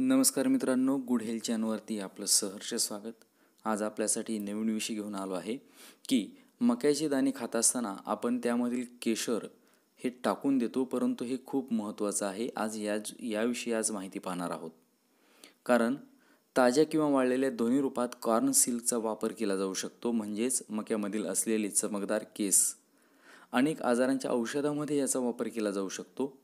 नमस्कार मित्रांनो good health चॅनवरती आपलं सहर्ष स्वागत आज आपल्यासाठी नवीन विषय घेऊन आलो आहे की मक्याचे दाणे खात असताना आपण त्यामधील केशर हे टाकून देतो परंतु हे खूप महत्त्वाचं आहे आज या याविषयी आज माहिती पाहणार आहोत कारण ताज्या किंवा वाळलेल्या दोन्ही रूपात कॉर्न सिल्कचा वापर केला जाऊ शकतो म्हणजेच मक्यामधील असलेले चमकदार केस अनेक आजारांच्या औषधामध्ये याचा वापर केला जाऊ शकतो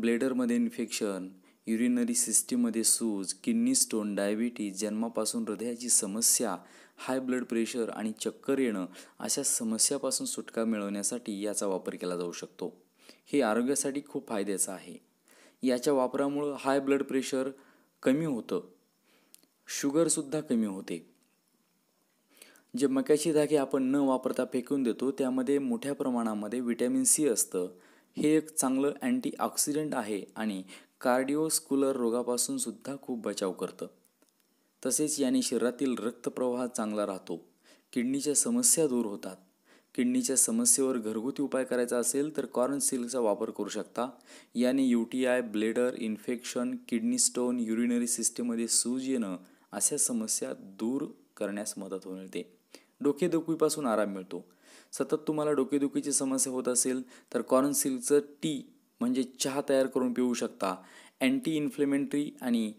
ब्लेडरमध्ये इन्फेक्शन युरिनरी सिस्टीममध्ये सूज किडनी स्टोन डायबिटीज जन्मापासून हृदयाची समस्या हाय ब्लड प्रेशर आणि चक्कर येणं अशा समस्यापासून सुटका मिळवण्यासाठी याचा वापर केला जाऊ शकतो हे आरोग्यासाठी खूप फायद्याचं आहे याच्या वापरामुळं हाय ब्लड प्रेशर कमी होतं शुगरसुद्धा कमी होते जे मक्याचे धागे आपण न वापरता फेकून देतो त्यामध्ये मोठ्या प्रमाणामध्ये विटॅमिन सी असतं हे एक चांगलं अँटीऑक्सिडंट आहे आणि कार्डिओस्कुलर रोगापासून सुद्धा खूप बचाव करतं तसेच याने शरीरातील रक्तप्रवाह चांगला राहतो किडनीच्या समस्या दूर होतात किडनीच्या समस्येवर घरगुती उपाय करायचा असेल तर कॉर्न सिल्कचा वापर करू शकता याने U T I bladder infection kidney stone urinary सिस्टीममध्ये सूज येणं अशा समस्या दूर करण्यास मदत मिळते डोकेदुखीपासून आराम मिळतो सतत तुम्हाला डोकेदुखीची समस्या होत असेल तर कॉर्न सिल्कचं टी म्हणजे चहा तयार करून पिऊ शकता अँटी इन्फ्लेमेंटरी आणि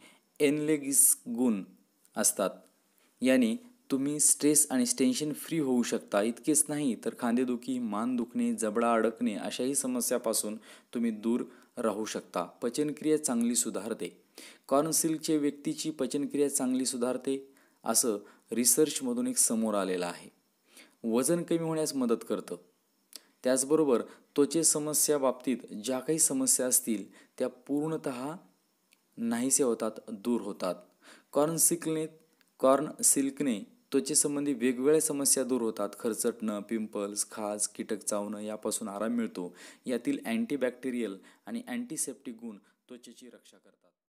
एनलेगिस गुण असतात याने तुम्ही स्ट्रेस आणि टेन्शन फ्री होऊ शकता इतकेच नाही तर खांदेदुखी मान दुखणे जबडा अडकणे अशाही समस्यापासून तुम्ही दूर राहू शकता पचनक्रिया चांगली सुधारते कॉर्न व्यक्तीची पचनक्रिया चांगली सुधारते असं रिसर्चमधून एक समोर आलेलं आहे वजन कमी होण्यास मदत करतं त्याचबरोबर त्वचे समस्या बाबतीत ज्या काही समस्या असतील त्या पूर्णत नाहीसे होतात दूर होतात कॉर्न सिल्कने कॉर्न सिल्कने त्वचेसंबंधी वेगवेगळ्या समस्या दूर होतात खरचटणं पिंपल्स खाज कीटक चावणं यापासून आराम मिळतो यातील अँटीबॅक्टेरियल आणि अँटीसेप्टिक गुण त्वचेची रक्षा करतात